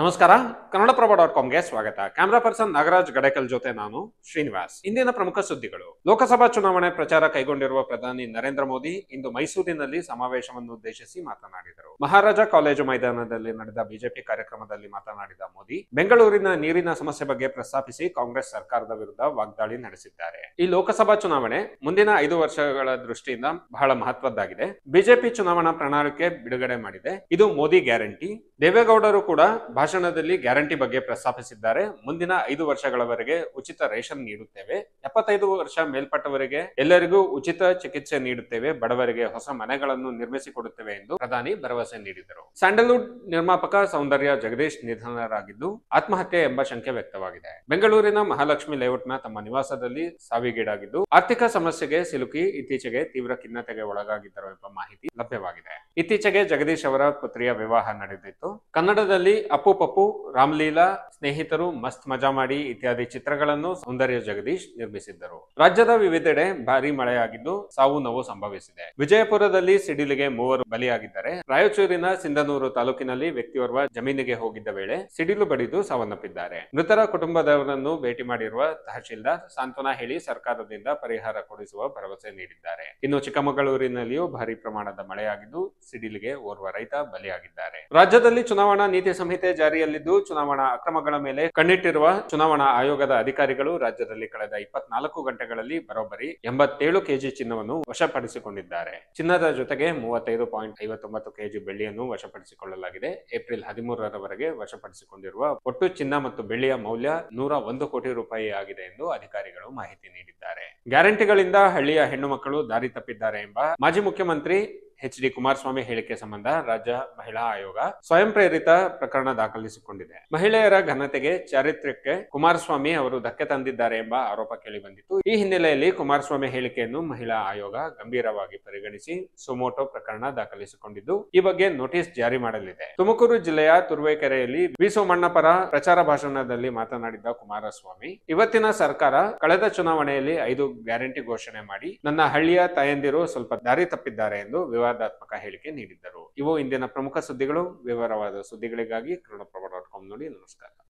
ನಮಸ್ಕಾರ ಕನ್ನಡಪ್ರಭ ಡಾಟ್ ಕಾಮ್ಗೆ ಸ್ವಾಗತ camera person Nagaraj ಗಡೇಕಲ್ ಜೊತೆ ನಾನು ಶ್ರೀನಿವಾಸ್ ಇಂದಿನ ಪ್ರಮುಖ ಸುದ್ದಿಗಳು ಲೋಕಸಭಾ ಚುನಾವಣೆ ಪ್ರಚಾರ ಕೈಗೊಂಡಿರುವ ಪ್ರಧಾನಿ ನರೇಂದ್ರ ಮೋದಿ ಇಂದು ಮೈಸೂರಿನಲ್ಲಿ ಸಮಾವೇಶವನ್ನು ಉದ್ದೇಶಿಸಿ ಮಾತನಾಡಿದರು ಮಹಾರಾಜ ಕಾಲೇಜು ಮೈದಾನದಲ್ಲಿ ನಡೆದ ಬಿಜೆಪಿ ಕಾರ್ಯಕ್ರಮದಲ್ಲಿ ಮಾತನಾಡಿದ ಮೋದಿ ಬೆಂಗಳೂರಿನ ನೀರಿನ ಸಮಸ್ಯೆ ಬಗ್ಗೆ ಪ್ರಸ್ತಾಪಿಸಿ ಕಾಂಗ್ರೆಸ್ ಸರ್ಕಾರದ ವಿರುದ್ಧ ವಾಗ್ದಾಳಿ ನಡೆಸಿದ್ದಾರೆ ಈ ಲೋಕಸಭಾ ಚುನಾವಣೆ ಮುಂದಿನ ಐದು ವರ್ಷಗಳ ದೃಷ್ಟಿಯಿಂದ ಬಹಳ ಮಹತ್ವದ್ದಾಗಿದೆ ಬಿಜೆಪಿ ಚುನಾವಣಾ ಪ್ರಣಾಳಿಕೆ ಬಿಡುಗಡೆ ಮಾಡಿದೆ ಇದು ಮೋದಿ ಗ್ಯಾರಂಟಿ ದೇವೇಗೌಡರು ಕೂಡ ಭಾಷಣದಲ್ಲಿ ಗ್ಯಾರಂಟಿ ಬಗ್ಗೆ ಪ್ರಸ್ತಾಪಿಸಿದ್ದಾರೆ ಮುಂದಿನ ಐದು ವರ್ಷಗಳವರೆಗೆ ಉಚಿತ ರೇಷನ್ ನೀಡುತ್ತೇವೆ ಎಪ್ಪತ್ತೈದು ವರ್ಷ ಮೇಲ್ಪಟ್ಟವರಿಗೆ ಎಲ್ಲರಿಗೂ ಉಚಿತ ಚಿಕಿತ್ಸೆ ನೀಡುತ್ತೇವೆ ಬಡವರಿಗೆ ಹೊಸ ಮನೆಗಳನ್ನು ನಿರ್ಮಿಸಿಕೊಡುತ್ತೇವೆ ಎಂದು ಪ್ರಧಾನಿ ಭರವಸೆ ನೀಡಿದರು ಸ್ಯಾಂಡಲ್ವುಡ್ ನಿರ್ಮಾಪಕ ಸೌಂದರ್ಯ ಜಗದೀಶ್ ನಿಧನರಾಗಿದ್ದು ಆತ್ಮಹತ್ಯೆ ಎಂಬ ಶಂಕೆ ವ್ಯಕ್ತವಾಗಿದೆ ಬೆಂಗಳೂರಿನ ಮಹಾಲಕ್ಷ್ಮಿ ಲೇಔಟ್ನ ತಮ್ಮ ನಿವಾಸದಲ್ಲಿ ಸಾವಿಗೀಡಾಗಿದ್ದು ಆರ್ಥಿಕ ಸಮಸ್ಯೆಗೆ ಸಿಲುಕಿ ಇತ್ತೀಚೆಗೆ ತೀವ್ರ ಖಿನ್ನತೆಗೆ ಒಳಗಾಗಿದ್ದರು ಎಂಬ ಮಾಹಿತಿ ಲಭ್ಯವಾಗಿದೆ ಇತ್ತೀಚೆಗೆ ಜಗದೀಶ್ ಅವರ ಪುತ್ರಿಯ ವಿವಾಹ ನಡೆದಿತ್ತು ಕನ್ನಡದಲ್ಲಿ ಅಪ್ಪು ಪಪ್ಪು ರಾಮಲೀಲಾ ಸ್ನೇಹಿತರು ಮಸ್ತ್ ಮಜಾ ಮಾಡಿ ಇತ್ಯಾದಿ ಚಿತ್ರಗಳನ್ನು ಸೌಂದರ್ಯ ಜಗದೀಶ್ ನಿರ್ಮಿಸಿದ್ದರು ರಾಜ್ಯದ ವಿವಿಧೆಡೆ ಭಾರಿ ಮಳೆಯಾಗಿದ್ದು ಸಾವು ನೋವು ಸಂಭವಿಸಿದೆ ವಿಜಯಪುರದಲ್ಲಿ ಸಿಡಿಲಿಗೆ ಮೂವರು ಬಲಿಯಾಗಿದ್ದಾರೆ ರಾಯಚೂರಿನ ಸಿಂಧನೂರು ತಾಲೂಕಿನಲ್ಲಿ ವ್ಯಕ್ತಿಯೋರ್ವ ಜಮೀನಿಗೆ ಹೋಗಿದ್ದ ವೇಳೆ ಸಿಡಿಲು ಬಡಿದು ಸಾವನ್ನಪ್ಪಿದ್ದಾರೆ ಮೃತರ ಕುಟುಂಬದವರನ್ನು ಭೇಟಿ ಮಾಡಿರುವ ತಹಶೀಲ್ದಾರ್ ಸಾಂತ್ವನ ಹೇಳಿ ಸರ್ಕಾರದಿಂದ ಪರಿಹಾರ ಕೊಡಿಸುವ ಭರವಸೆ ನೀಡಿದ್ದಾರೆ ಇನ್ನು ಚಿಕ್ಕಮಗಳೂರಿನಲ್ಲಿಯೂ ಭಾರಿ ಪ್ರಮಾಣದ ಮಳೆಯಾಗಿದ್ದು ಸಿಡಿಲಿಗೆ ಓರ್ವ ರೈತ ಬಲಿಯಾಗಿದ್ದಾರೆ ರಾಜ್ಯದಲ್ಲಿ ಚುನಾವಣಾ ನೀತಿ ಸಂಹಿತೆ ಜಾರಿಯಲ್ಲಿದ್ದು ಚುನಾವಣಾ ಅಕ್ರಮ ಮೇಲೆ ಕಣ್ಣಿಟ್ಟಿರುವ ಚುನಾವಣಾ ಆಯೋಗದ ಅಧಿಕಾರಿಗಳು ರಾಜ್ಯದಲ್ಲಿ ಕಳೆದ ಇಪ್ಪತ್ನಾಲ್ಕು ಗಂಟೆಗಳಲ್ಲಿ ಬರೋಬ್ಬರಿ ಎಂಬತ್ತೇಳು ಕೆಜಿ ಚಿನ್ನವನ್ನು ವಶಪಡಿಸಿಕೊಂಡಿದ್ದಾರೆ ಚಿನ್ನದ ಜೊತೆಗೆ ಮೂವತ್ತೈದು ಪಾಯಿಂಟ್ ಐವತ್ತೊಂಬತ್ತು ಕೆಜಿ ಬೆಳ್ಳಿಯನ್ನು ವಶಪಡಿಸಿಕೊಳ್ಳಲಾಗಿದೆ ಏಪ್ರಿಲ್ ಹದಿಮೂರರವರೆಗೆ ವಶಪಡಿಸಿಕೊಂಡಿರುವ ಒಟ್ಟು ಚಿನ್ನ ಮತ್ತು ಬೆಳ್ಳಿಯ ಮೌಲ್ಯ ನೂರ ಒಂದು ಕೋಟಿ ರೂಪಾಯಿ ಆಗಿದೆ ಎಂದು ಅಧಿಕಾರಿಗಳು ಮಾಹಿತಿ ನೀಡಿದ್ದಾರೆ ಗ್ಯಾರಂಟಿಗಳಿಂದ ಹಳ್ಳಿಯ ಹೆಣ್ಣು ಮಕ್ಕಳು ದಾರಿ ತಪ್ಪಿದ್ದಾರೆ ಎಂಬ ಮಾಜಿ ಮುಖ್ಯಮಂತ್ರಿ ಎಚ್ ಡಿ ಕುಮಾರಸ್ವಾಮಿ ಹೇಳಿಕೆ ಸಂಬಂಧ ರಾಜ್ಯ ಮಹಿಳಾ ಆಯೋಗ ಸ್ವಯಂ ಪ್ರೇರಿತ ಪ್ರಕರಣ ದಾಖಲಿಸಿಕೊಂಡಿದೆ ಮಹಿಳೆಯರ ಘನತೆಗೆ ಚಾರಿತ್ರ್ಯಕ್ಕೆ ಕುಮಾರಸ್ವಾಮಿ ಅವರು ಧಕ್ಕೆ ತಂದಿದ್ದಾರೆ ಎಂಬ ಆರೋಪ ಕೇಳಿಬಂದಿತ್ತು ಈ ಹಿನ್ನೆಲೆಯಲ್ಲಿ ಕುಮಾರಸ್ವಾಮಿ ಹೇಳಿಕೆಯನ್ನು ಮಹಿಳಾ ಆಯೋಗ ಗಂಭೀರವಾಗಿ ಪರಿಗಣಿಸಿ ಸುಮೋಟೋ ಪ್ರಕರಣ ದಾಖಲಿಸಿಕೊಂಡಿದ್ದು ಈ ಬಗ್ಗೆ ನೋಟಿಸ್ ಜಾರಿ ಮಾಡಲಿದೆ ತುಮಕೂರು ಜಿಲ್ಲೆಯ ತುರುವೇಕೆರೆಯಲ್ಲಿ ವಿ ಮಣ್ಣಪರ ಪ್ರಚಾರ ಭಾಷಣದಲ್ಲಿ ಮಾತನಾಡಿದ್ದ ಕುಮಾರಸ್ವಾಮಿ ಇವತ್ತಿನ ಸರ್ಕಾರ ಕಳೆದ ಚುನಾವಣೆಯಲ್ಲಿ ಐದು ಗ್ಯಾರಂಟಿ ಘೋಷಣೆ ಮಾಡಿ ನನ್ನ ಹಳ್ಳಿಯ ತಾಯಂದಿರು ಸ್ವಲ್ಪ ದಾರಿ ತಪ್ಪಿದ್ದಾರೆ ಎಂದು ವಿವರ ವಿವಾದಾತ್ಮಕ ಹೇಳಿಕೆ ನೀಡಿದ್ದರು ಇವು ಇಂದಿನ ಪ್ರಮುಖ ಸುದ್ದಿಗಳು ವಿವರವಾದ ಸುದ್ದಿಗಳಿಗಾಗಿ ಕನ್ನಡಪ್ರಭ ಡಾಟ್ ಕಾಮ್ ನೋಡಿ ನಮಸ್ಕಾರ